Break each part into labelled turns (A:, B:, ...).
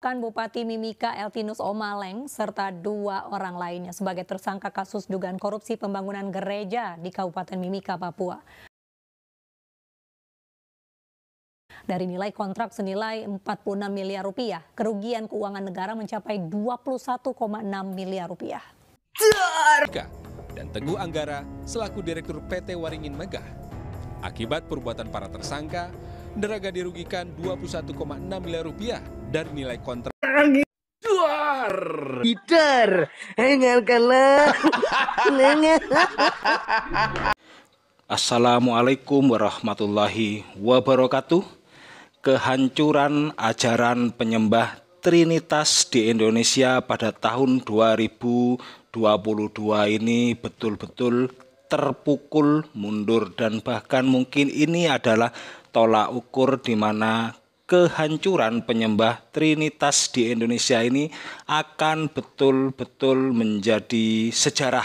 A: kan Bupati Mimika Eltinus Omaleng serta dua orang lainnya sebagai tersangka kasus dugaan korupsi pembangunan gereja di Kabupaten Mimika, Papua. Dari nilai kontrak senilai 46 miliar rupiah, kerugian keuangan negara mencapai 21,6 miliar rupiah. Dan Teguh Anggara selaku Direktur PT Waringin Megah. Akibat perbuatan para tersangka, Neraga dirugikan 21,6 miliar rupiah dari nilai kontrak. Duar. Peter, Assalamualaikum warahmatullahi wabarakatuh. Kehancuran ajaran penyembah Trinitas di Indonesia pada tahun 2022 ini betul-betul terpukul mundur dan bahkan mungkin ini adalah tolak ukur di mana kehancuran penyembah Trinitas di Indonesia ini akan betul-betul menjadi sejarah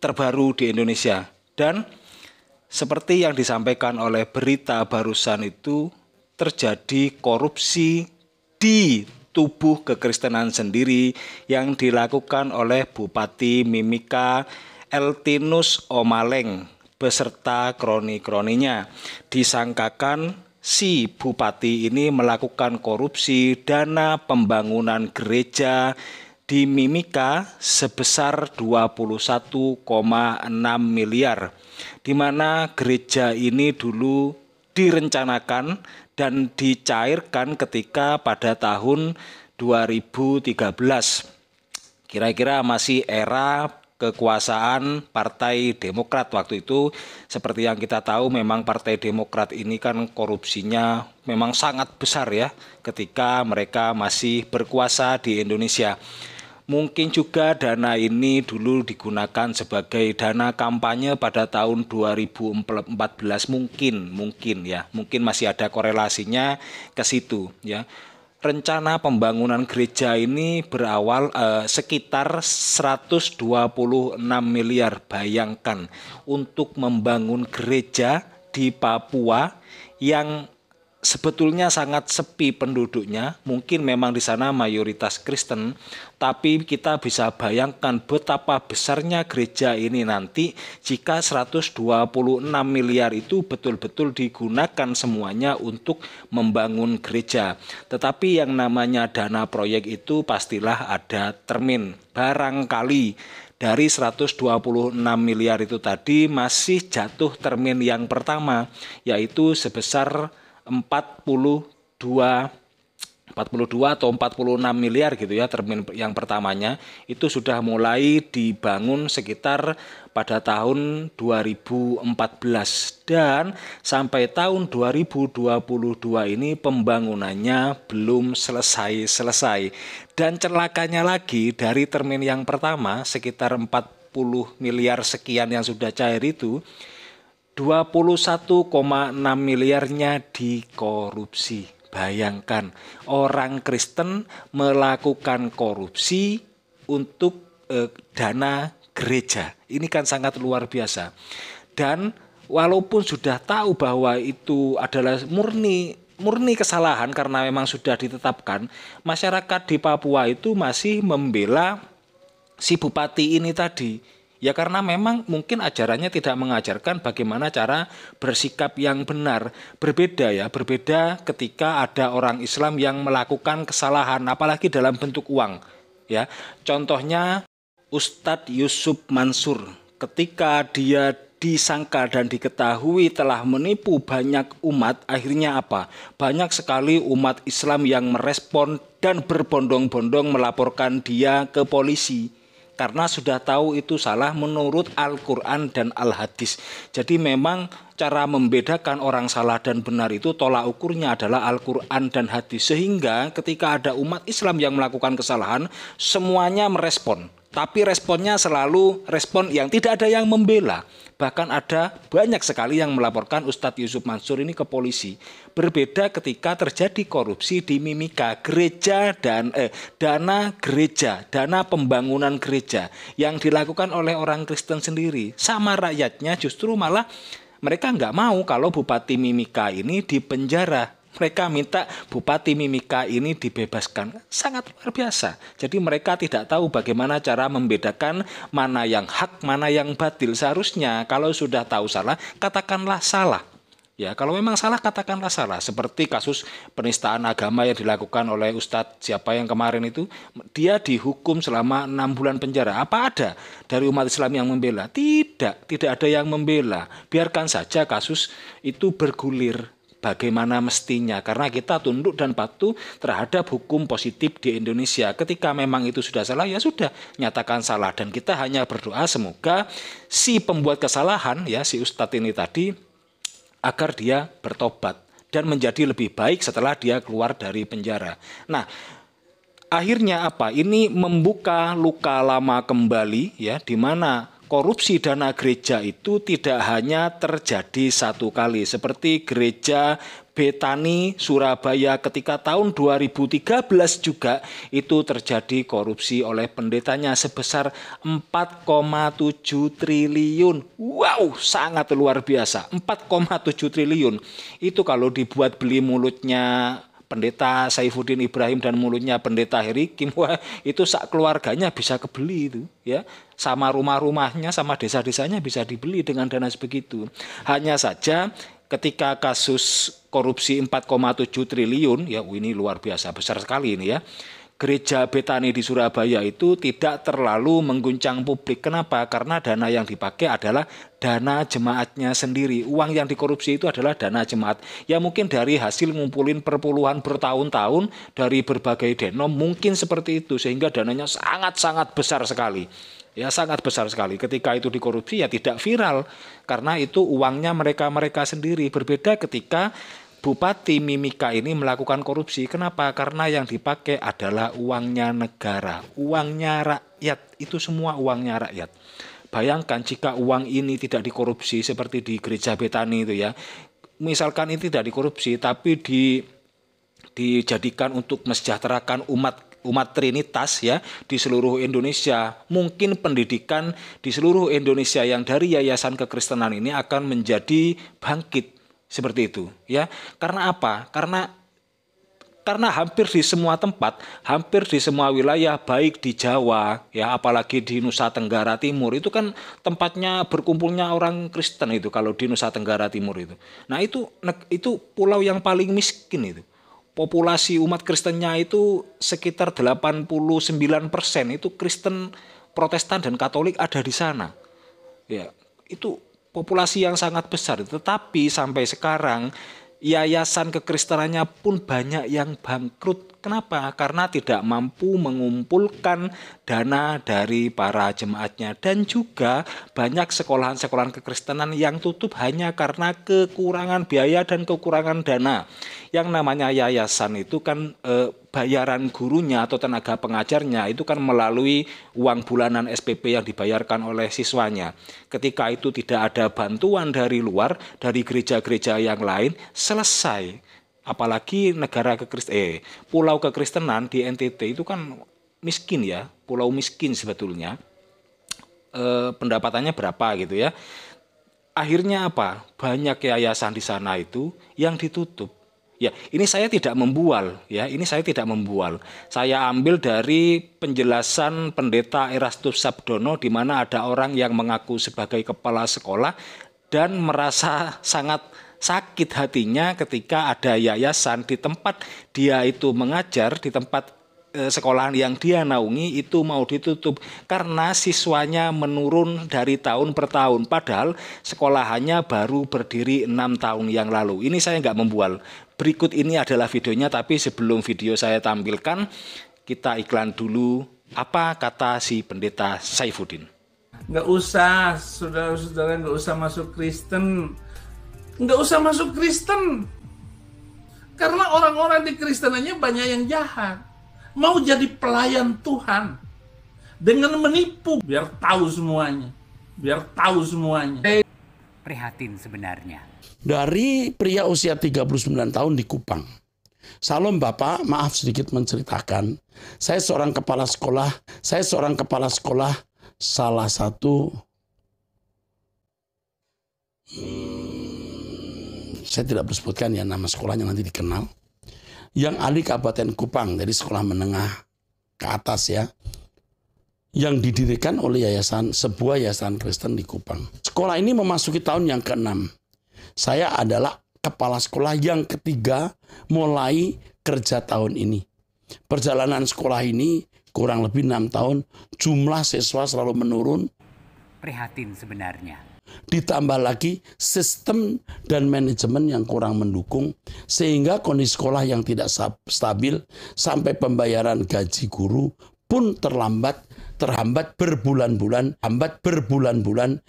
A: terbaru di Indonesia dan seperti yang disampaikan oleh berita barusan itu terjadi korupsi di tubuh kekristenan sendiri yang dilakukan oleh Bupati Mimika Eltinus Omaleng beserta kroni-kroninya disangkakan si bupati ini melakukan korupsi dana pembangunan gereja di Mimika sebesar 21,6 miliar di mana gereja ini dulu direncanakan dan dicairkan ketika pada tahun 2013 kira-kira masih era kekuasaan Partai Demokrat waktu itu seperti yang kita tahu memang Partai Demokrat ini kan korupsinya memang sangat besar ya ketika mereka masih berkuasa di Indonesia. Mungkin juga dana ini dulu digunakan sebagai dana kampanye pada tahun 2014 mungkin, mungkin ya, mungkin masih ada korelasinya ke situ ya rencana pembangunan gereja ini berawal eh, sekitar 126 miliar bayangkan untuk membangun gereja di Papua yang sebetulnya sangat sepi penduduknya. Mungkin memang di sana mayoritas Kristen, tapi kita bisa bayangkan betapa besarnya gereja ini nanti jika 126 miliar itu betul-betul digunakan semuanya untuk membangun gereja. Tetapi yang namanya dana proyek itu pastilah ada termin. Barangkali dari 126 miliar itu tadi masih jatuh termin yang pertama yaitu sebesar 42 42 atau 46 miliar gitu ya termin yang pertamanya itu sudah mulai dibangun sekitar pada tahun 2014 dan sampai tahun 2022 ini pembangunannya belum selesai-selesai dan celakanya lagi dari termin yang pertama sekitar 40 miliar sekian yang sudah cair itu 21,6 miliarnya dikorupsi. Bayangkan orang Kristen melakukan korupsi untuk eh, dana gereja. Ini kan sangat luar biasa. Dan walaupun sudah tahu bahwa itu adalah murni murni kesalahan karena memang sudah ditetapkan, masyarakat di Papua itu masih membela si bupati ini tadi Ya karena memang mungkin ajarannya tidak mengajarkan bagaimana cara bersikap yang benar. Berbeda ya, berbeda ketika ada orang Islam yang melakukan kesalahan apalagi dalam bentuk uang. Ya. Contohnya Ustadz Yusuf Mansur ketika dia disangka dan diketahui telah menipu banyak umat, akhirnya apa? Banyak sekali umat Islam yang merespon dan berbondong-bondong melaporkan dia ke polisi karena sudah tahu itu salah menurut Al-Quran dan Al-Hadis. Jadi memang cara membedakan orang salah dan benar itu tolak ukurnya adalah Al-Quran dan Hadis. Sehingga ketika ada umat Islam yang melakukan kesalahan, semuanya merespon tapi responnya selalu respon yang tidak ada yang membela. Bahkan ada banyak sekali yang melaporkan Ustadz Yusuf Mansur ini ke polisi. Berbeda ketika terjadi korupsi di Mimika gereja dan eh, dana gereja, dana pembangunan gereja yang dilakukan oleh orang Kristen sendiri. Sama rakyatnya justru malah mereka nggak mau kalau Bupati Mimika ini dipenjara mereka minta Bupati Mimika ini dibebaskan. Sangat luar biasa. Jadi mereka tidak tahu bagaimana cara membedakan mana yang hak, mana yang batil. Seharusnya kalau sudah tahu salah, katakanlah salah. Ya, kalau memang salah katakanlah salah. Seperti kasus penistaan agama yang dilakukan oleh Ustadz siapa yang kemarin itu, dia dihukum selama enam bulan penjara. Apa ada dari umat Islam yang membela? Tidak, tidak ada yang membela. Biarkan saja kasus itu bergulir bagaimana mestinya karena kita tunduk dan patuh terhadap hukum positif di Indonesia. Ketika memang itu sudah salah ya sudah nyatakan salah dan kita hanya berdoa semoga si pembuat kesalahan ya si ustadz ini tadi agar dia bertobat dan menjadi lebih baik setelah dia keluar dari penjara. Nah, akhirnya apa? Ini membuka luka lama kembali ya di mana korupsi dana gereja itu tidak hanya terjadi satu kali seperti gereja Betani Surabaya ketika tahun 2013 juga itu terjadi korupsi oleh pendetanya sebesar 4,7 triliun. Wow, sangat luar biasa. 4,7 triliun. Itu kalau dibuat beli mulutnya pendeta Saifuddin Ibrahim dan mulutnya pendeta Heri Kim wah itu sak keluarganya bisa kebeli itu ya sama rumah-rumahnya sama desa-desanya bisa dibeli dengan dana sebegitu hanya saja ketika kasus korupsi 4,7 triliun ya ini luar biasa besar sekali ini ya gereja Betani di Surabaya itu tidak terlalu mengguncang publik. Kenapa? Karena dana yang dipakai adalah dana jemaatnya sendiri. Uang yang dikorupsi itu adalah dana jemaat. Ya mungkin dari hasil ngumpulin perpuluhan bertahun-tahun dari berbagai denom mungkin seperti itu sehingga dananya sangat-sangat besar sekali. Ya sangat besar sekali. Ketika itu dikorupsi ya tidak viral karena itu uangnya mereka-mereka sendiri. Berbeda ketika Bupati Mimika ini melakukan korupsi. Kenapa? Karena yang dipakai adalah uangnya negara, uangnya rakyat. Itu semua uangnya rakyat. Bayangkan jika uang ini tidak dikorupsi seperti di gereja Betani itu ya. Misalkan ini tidak dikorupsi tapi di dijadikan untuk mesejahterakan umat umat Trinitas ya di seluruh Indonesia. Mungkin pendidikan di seluruh Indonesia yang dari Yayasan Kekristenan ini akan menjadi bangkit seperti itu ya karena apa karena karena hampir di semua tempat, hampir di semua wilayah, baik di Jawa, ya apalagi di Nusa Tenggara Timur itu kan tempatnya berkumpulnya orang Kristen itu kalau di Nusa Tenggara Timur itu. Nah itu itu pulau yang paling miskin itu populasi umat Kristennya itu sekitar 89% persen itu Kristen Protestan dan Katolik ada di sana. Ya, itu populasi yang sangat besar. Tetapi sampai sekarang yayasan kekristenannya pun banyak yang bangkrut Kenapa? Karena tidak mampu mengumpulkan dana dari para jemaatnya dan juga banyak sekolahan-sekolahan kekristenan yang tutup hanya karena kekurangan biaya dan kekurangan dana. Yang namanya yayasan itu kan e, bayaran gurunya atau tenaga pengajarnya itu kan melalui uang bulanan SPP yang dibayarkan oleh siswanya. Ketika itu tidak ada bantuan dari luar, dari gereja-gereja yang lain, selesai apalagi negara Kristen, eh pulau kekristenan di NTT itu kan miskin ya pulau miskin sebetulnya e, pendapatannya berapa gitu ya akhirnya apa banyak yayasan di sana itu yang ditutup ya ini saya tidak membual ya ini saya tidak membual saya ambil dari penjelasan pendeta Erastus Sabdono di mana ada orang yang mengaku sebagai kepala sekolah dan merasa sangat sakit hatinya ketika ada yayasan di tempat dia itu mengajar di tempat eh, sekolahan yang dia naungi itu mau ditutup karena siswanya menurun dari tahun per tahun padahal sekolahannya baru berdiri enam tahun yang lalu ini saya nggak membual berikut ini adalah videonya tapi sebelum video saya tampilkan kita iklan dulu apa kata si pendeta Saifuddin nggak usah saudara-saudara nggak usah masuk Kristen
B: nggak usah masuk Kristen karena orang-orang di Kristen banyak yang jahat mau jadi pelayan Tuhan dengan menipu biar tahu semuanya
A: biar tahu semuanya prihatin sebenarnya
B: dari pria usia 39 tahun di Kupang Salam Bapak, maaf sedikit menceritakan. Saya seorang kepala sekolah, saya seorang kepala sekolah salah satu hmm, saya tidak bersebutkan ya nama sekolahnya nanti dikenal yang ahli Kabupaten Kupang dari sekolah menengah ke atas ya yang didirikan oleh yayasan sebuah yayasan Kristen di Kupang. Sekolah ini memasuki tahun yang keenam. Saya adalah kepala sekolah yang ketiga mulai kerja tahun ini. Perjalanan sekolah ini kurang lebih enam tahun jumlah siswa selalu menurun.
A: Prihatin sebenarnya.
B: Ditambah lagi sistem dan manajemen yang kurang mendukung sehingga kondisi sekolah yang tidak stabil sampai pembayaran gaji guru pun terlambat, terhambat berbulan-bulan, hambat berbulan-bulan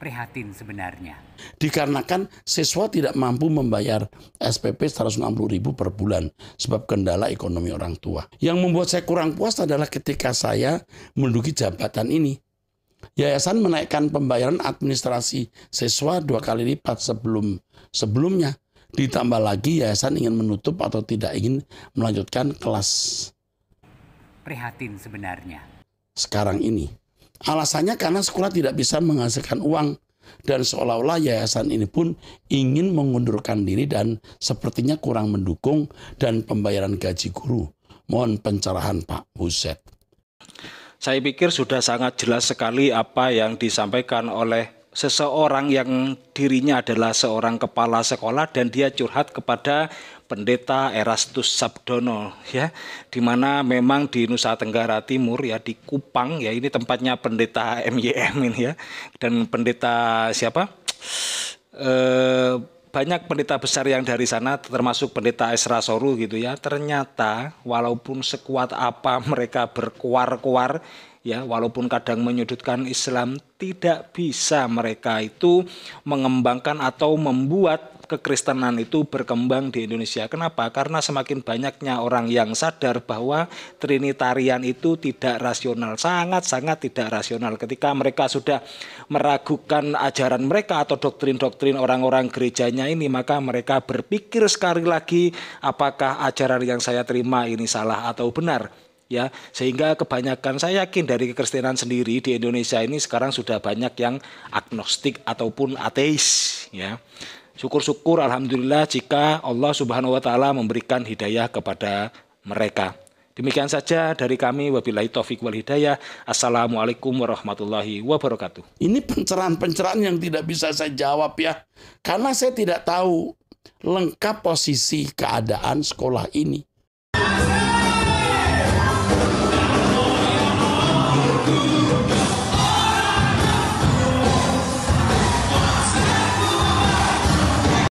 A: prihatin sebenarnya.
B: Dikarenakan siswa tidak mampu membayar SPP 160 ribu per bulan sebab kendala ekonomi orang tua. Yang membuat saya kurang puas adalah ketika saya menduduki jabatan ini. Yayasan menaikkan pembayaran administrasi siswa dua kali lipat sebelum sebelumnya. Ditambah lagi yayasan ingin menutup atau tidak ingin melanjutkan kelas.
A: Prihatin sebenarnya.
B: Sekarang ini Alasannya karena sekolah tidak bisa menghasilkan uang dan seolah-olah yayasan ini pun ingin mengundurkan diri dan sepertinya kurang mendukung dan pembayaran gaji guru. Mohon pencerahan Pak Buset.
A: Saya pikir sudah sangat jelas sekali apa yang disampaikan oleh seseorang yang dirinya adalah seorang kepala sekolah dan dia curhat kepada pendeta Erastus Sabdono ya di mana memang di Nusa Tenggara Timur ya di Kupang ya ini tempatnya pendeta MYM ini ya dan pendeta siapa e, banyak pendeta besar yang dari sana termasuk pendeta Esra Soru gitu ya ternyata walaupun sekuat apa mereka berkuar-kuar ya walaupun kadang menyudutkan Islam tidak bisa mereka itu mengembangkan atau membuat kekristenan itu berkembang di Indonesia. Kenapa? Karena semakin banyaknya orang yang sadar bahwa trinitarian itu tidak rasional, sangat-sangat tidak rasional. Ketika mereka sudah meragukan ajaran mereka atau doktrin-doktrin orang-orang gerejanya ini, maka mereka berpikir sekali lagi apakah ajaran yang saya terima ini salah atau benar ya sehingga kebanyakan saya yakin dari kekristenan sendiri di Indonesia ini sekarang sudah banyak yang agnostik ataupun ateis ya Syukur-syukur alhamdulillah jika Allah Subhanahu wa taala memberikan hidayah kepada mereka. Demikian saja dari kami wabillahi taufik wal hidayah. Assalamualaikum warahmatullahi wabarakatuh.
B: Ini pencerahan-pencerahan yang tidak bisa saya jawab ya. Karena saya tidak tahu lengkap posisi keadaan sekolah ini.